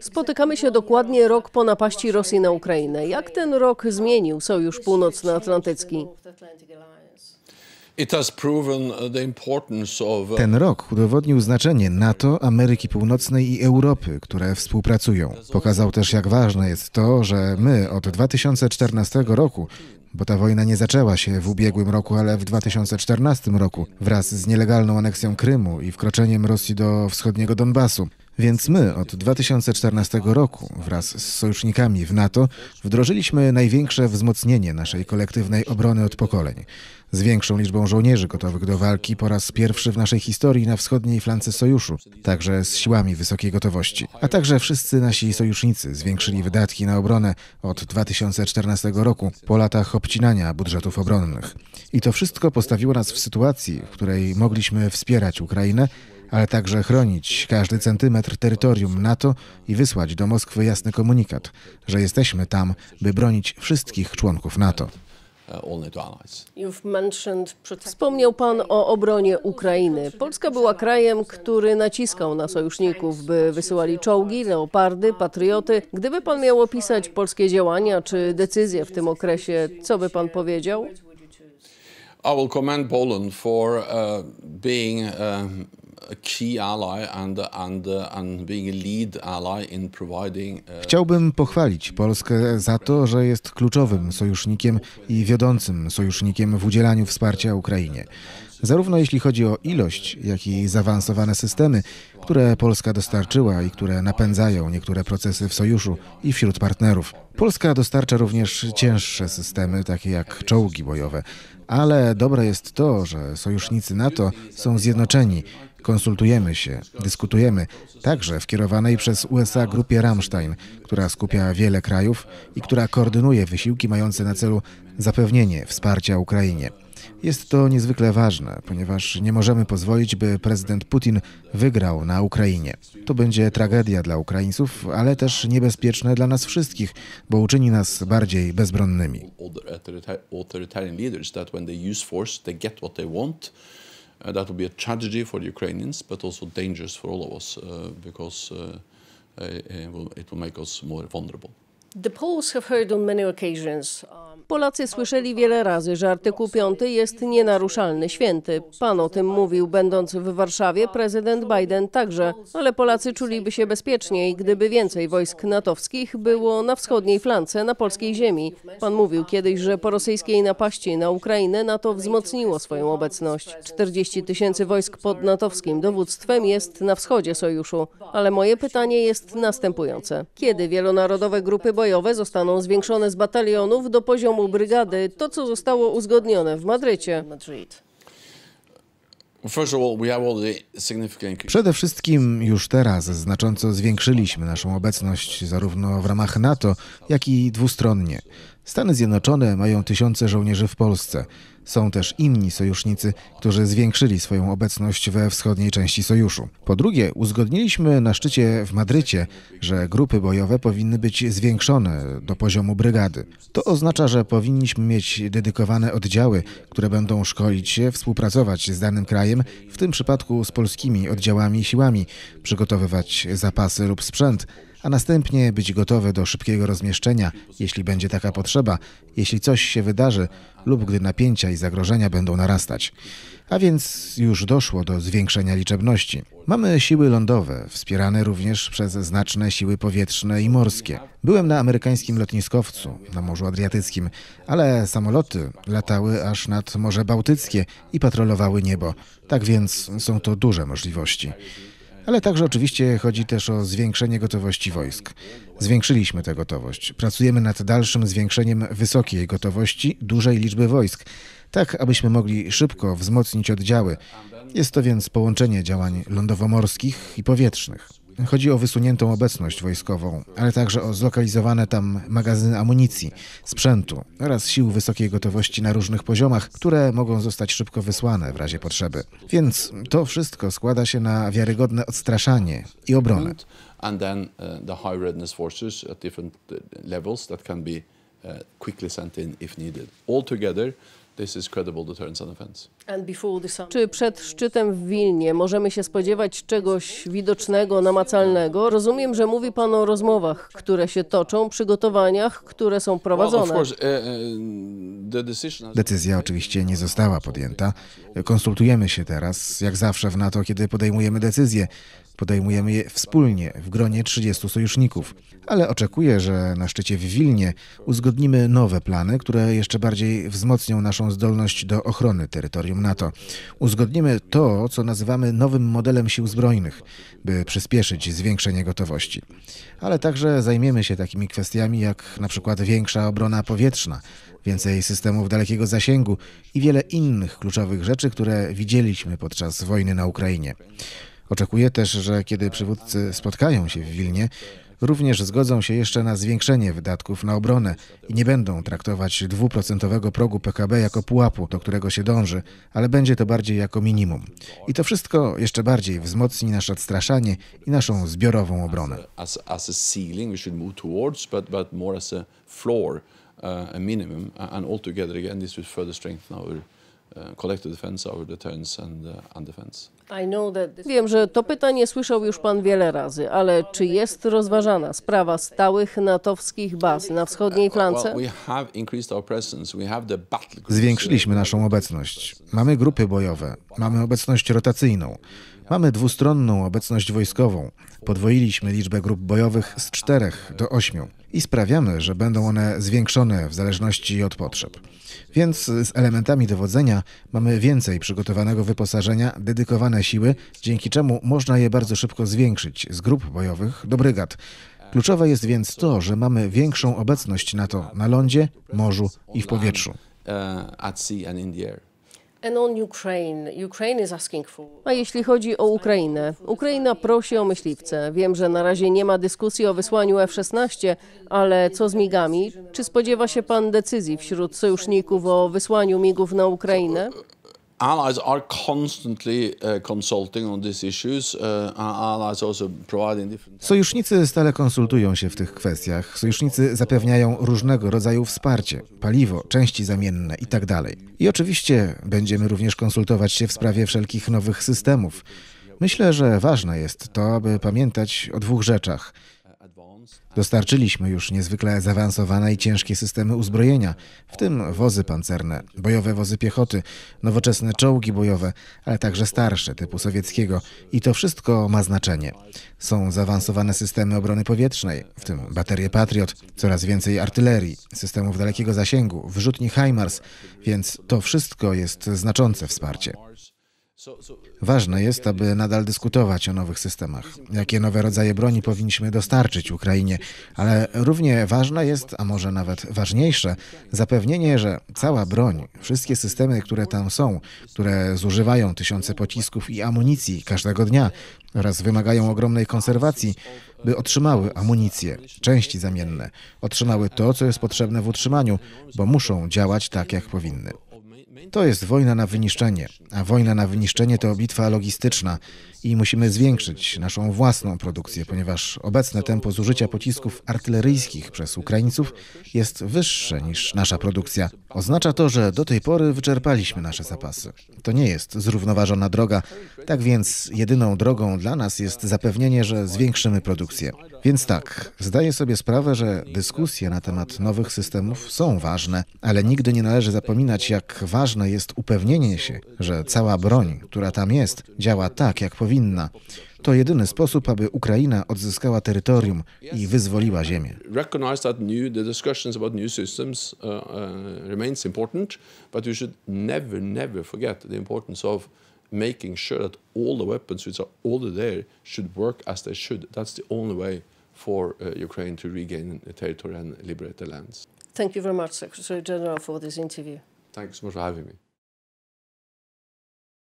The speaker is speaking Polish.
Spotykamy się dokładnie rok po napaści Rosji na Ukrainę. Jak ten rok zmienił Sojusz Północnoatlantycki? Uh, ten rok udowodnił znaczenie NATO, Ameryki Północnej i Europy, które współpracują. Pokazał też, jak ważne jest to, że my od 2014 roku, bo ta wojna nie zaczęła się w ubiegłym roku, ale w 2014 roku, wraz z nielegalną aneksją Krymu i wkroczeniem Rosji do wschodniego Donbasu, więc my od 2014 roku wraz z sojusznikami w NATO wdrożyliśmy największe wzmocnienie naszej kolektywnej obrony od pokoleń. Z większą liczbą żołnierzy gotowych do walki po raz pierwszy w naszej historii na wschodniej flance sojuszu, także z siłami wysokiej gotowości. A także wszyscy nasi sojusznicy zwiększyli wydatki na obronę od 2014 roku po latach obcinania budżetów obronnych. I to wszystko postawiło nas w sytuacji, w której mogliśmy wspierać Ukrainę ale także chronić każdy centymetr terytorium NATO i wysłać do Moskwy jasny komunikat, że jesteśmy tam, by bronić wszystkich członków NATO. Wspomniał Pan o obronie Ukrainy. Polska była krajem, który naciskał na sojuszników, by wysyłali czołgi, leopardy, patrioty. Gdyby Pan miał opisać polskie działania czy decyzje w tym okresie, co by Pan powiedział? I will commend Poland for uh, being uh, Uh, Chciałbym pochwalić Polskę za to, że jest kluczowym sojusznikiem i wiodącym sojusznikiem w udzielaniu wsparcia Ukrainie. Zarówno jeśli chodzi o ilość, jak i zaawansowane systemy, które Polska dostarczyła i które napędzają niektóre procesy w sojuszu i wśród partnerów. Polska dostarcza również cięższe systemy, takie jak czołgi bojowe, ale dobre jest to, że sojusznicy NATO są zjednoczeni Konsultujemy się, dyskutujemy, także w kierowanej przez USA grupie Rammstein, która skupia wiele krajów i która koordynuje wysiłki mające na celu zapewnienie wsparcia Ukrainie. Jest to niezwykle ważne, ponieważ nie możemy pozwolić, by prezydent Putin wygrał na Ukrainie. To będzie tragedia dla Ukraińców, ale też niebezpieczne dla nas wszystkich, bo uczyni nas bardziej bezbronnymi. Uh, that will be a tragedy for the Ukrainians, but also dangerous for all of us uh, because uh, it will, it, will, make us more vulnerable. Um, Polacy słyszeli wiele razy, że artykuł 5 jest nienaruszalny, święty. Pan o tym mówił, będąc w Warszawie, prezydent Biden także, ale Polacy czuliby się bezpieczniej, gdyby więcej wojsk natowskich było na wschodniej flance, na polskiej ziemi. Pan mówił kiedyś, że po rosyjskiej napaści na Ukrainę NATO wzmocniło swoją obecność. 40 tysięcy wojsk pod natowskim dowództwem jest na wschodzie sojuszu. Ale moje pytanie jest następujące. Kiedy wielonarodowe grupy bojowe zostaną zwiększone z batalionów do poziomu brygady, to co zostało uzgodnione w Madrycie. Przede wszystkim już teraz znacząco zwiększyliśmy naszą obecność zarówno w ramach NATO, jak i dwustronnie. Stany Zjednoczone mają tysiące żołnierzy w Polsce. Są też inni sojusznicy, którzy zwiększyli swoją obecność we wschodniej części sojuszu. Po drugie, uzgodniliśmy na szczycie w Madrycie, że grupy bojowe powinny być zwiększone do poziomu brygady. To oznacza, że powinniśmy mieć dedykowane oddziały, które będą szkolić się, współpracować z danym krajem, w tym przypadku z polskimi oddziałami i siłami, przygotowywać zapasy lub sprzęt a następnie być gotowe do szybkiego rozmieszczenia, jeśli będzie taka potrzeba, jeśli coś się wydarzy lub gdy napięcia i zagrożenia będą narastać. A więc już doszło do zwiększenia liczebności. Mamy siły lądowe, wspierane również przez znaczne siły powietrzne i morskie. Byłem na amerykańskim lotniskowcu na Morzu Adriatyckim, ale samoloty latały aż nad Morze Bałtyckie i patrolowały niebo. Tak więc są to duże możliwości ale także oczywiście chodzi też o zwiększenie gotowości wojsk. Zwiększyliśmy tę gotowość. Pracujemy nad dalszym zwiększeniem wysokiej gotowości dużej liczby wojsk, tak abyśmy mogli szybko wzmocnić oddziały. Jest to więc połączenie działań lądowo-morskich i powietrznych. Chodzi o wysuniętą obecność wojskową, ale także o zlokalizowane tam magazyny amunicji, sprzętu oraz sił wysokiej gotowości na różnych poziomach, które mogą zostać szybko wysłane w razie potrzeby. Więc to wszystko składa się na wiarygodne odstraszanie i obronę. And then uh, the high readiness forces at different uh, levels that can be uh, quickly sent in if needed. Altogether, czy przed szczytem w Wilnie możemy się spodziewać czegoś widocznego, namacalnego? Rozumiem, że mówi Pan o rozmowach, które się toczą, przygotowaniach, które są prowadzone. E, e, Decyzja oczywiście nie została podjęta. Konsultujemy się teraz, jak zawsze w NATO, kiedy podejmujemy decyzje. Podejmujemy je wspólnie w gronie 30 sojuszników, ale oczekuję, że na szczycie w Wilnie uzgodnimy nowe plany, które jeszcze bardziej wzmocnią naszą naszą zdolność do ochrony terytorium NATO. Uzgodnimy to, co nazywamy nowym modelem sił zbrojnych, by przyspieszyć zwiększenie gotowości. Ale także zajmiemy się takimi kwestiami jak na przykład większa obrona powietrzna, więcej systemów dalekiego zasięgu i wiele innych kluczowych rzeczy, które widzieliśmy podczas wojny na Ukrainie. Oczekuję też, że kiedy przywódcy spotkają się w Wilnie, również zgodzą się jeszcze na zwiększenie wydatków na obronę i nie będą traktować dwuprocentowego progu PKB jako pułapu, do którego się dąży, ale będzie to bardziej jako minimum. I to wszystko jeszcze bardziej wzmocni nasze odstraszanie i naszą zbiorową obronę. A minimum, and altogether again, this would further strengthen our E, uh, Wiem, że to pytanie słyszał już pan wiele razy, ale czy jest rozważana sprawa stałych natowskich baz na wschodniej flance? Zwiększyliśmy naszą obecność. Mamy grupy bojowe, mamy obecność rotacyjną. Mamy dwustronną obecność wojskową. Podwoiliśmy liczbę grup bojowych z czterech do ośmiu i sprawiamy, że będą one zwiększone w zależności od potrzeb. Więc z elementami dowodzenia mamy więcej przygotowanego wyposażenia, dedykowane siły, dzięki czemu można je bardzo szybko zwiększyć z grup bojowych do brygad. Kluczowe jest więc to, że mamy większą obecność NATO na lądzie, morzu i w powietrzu. Uh, at sea and in the air. A jeśli chodzi o Ukrainę, Ukraina prosi o myśliwce. Wiem, że na razie nie ma dyskusji o wysłaniu F-16, ale co z migami? Czy spodziewa się pan decyzji wśród sojuszników o wysłaniu migów na Ukrainę? allies are constantly uh, consulting on these issues. Uh, allies also providing different... Sojusznicy stale konsultują się w tych kwestiach. Sojusznicy zapewniają różnego rodzaju wsparcie, paliwo, części zamienne itd. Tak I oczywiście będziemy również konsultować się w sprawie wszelkich nowych systemów. Myślę, że ważne jest to, aby pamiętać o dwóch rzeczach – Dostarczyliśmy już niezwykle zaawansowane i ciężkie systemy uzbrojenia, w tym wozy pancerne, bojowe wozy piechoty, nowoczesne czołgi bojowe, ale także starsze typu sowieckiego i to wszystko ma znaczenie. Są zaawansowane systemy obrony powietrznej, w tym baterie Patriot, coraz więcej artylerii, systemów dalekiego zasięgu, wrzutni HIMARS, więc to wszystko jest znaczące wsparcie. Ważne jest, aby nadal dyskutować o nowych systemach, jakie nowe rodzaje broni powinniśmy dostarczyć Ukrainie, ale równie ważne jest, a może nawet ważniejsze, zapewnienie, że cała broń, wszystkie systemy, które tam są, które zużywają tysiące pocisków i amunicji każdego dnia oraz wymagają ogromnej konserwacji, by otrzymały amunicję, części zamienne, otrzymały to, co jest potrzebne w utrzymaniu, bo muszą działać tak, jak powinny. To jest wojna na wyniszczenie, a wojna na wyniszczenie to bitwa logistyczna i musimy zwiększyć naszą własną produkcję, ponieważ obecne tempo zużycia pocisków artyleryjskich przez Ukraińców jest wyższe niż nasza produkcja. Oznacza to, że do tej pory wyczerpaliśmy nasze zapasy. To nie jest zrównoważona droga, tak więc jedyną drogą dla nas jest zapewnienie, że zwiększymy produkcję. Więc tak, zdaję sobie sprawę, że dyskusje na temat nowych systemów są ważne, ale nigdy nie należy zapominać, jak ważne ważne jest upewnienie się, że cała broń, która tam jest, działa tak, jak powinna. To jedyny sposób, aby Ukraina odzyskała terytorium i wyzwoliła ziemię. Thank you very much, Secretary General, for this interview. Thanks so much for having me.